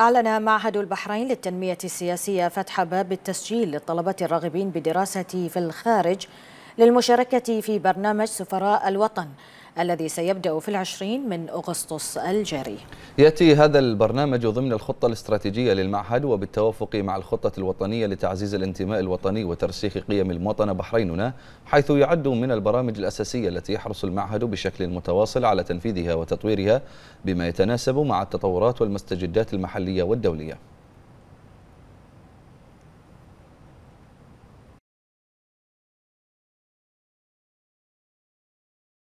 أعلن معهد البحرين للتنمية السياسية فتح باب التسجيل للطلبة الراغبين بدراسة في الخارج للمشاركة في برنامج سفراء الوطن الذي سيبدأ في العشرين من أغسطس الجاري يأتي هذا البرنامج ضمن الخطة الاستراتيجية للمعهد وبالتوافق مع الخطة الوطنية لتعزيز الانتماء الوطني وترسيخ قيم المواطنة بحريننا حيث يعد من البرامج الأساسية التي يحرص المعهد بشكل متواصل على تنفيذها وتطويرها بما يتناسب مع التطورات والمستجدات المحلية والدولية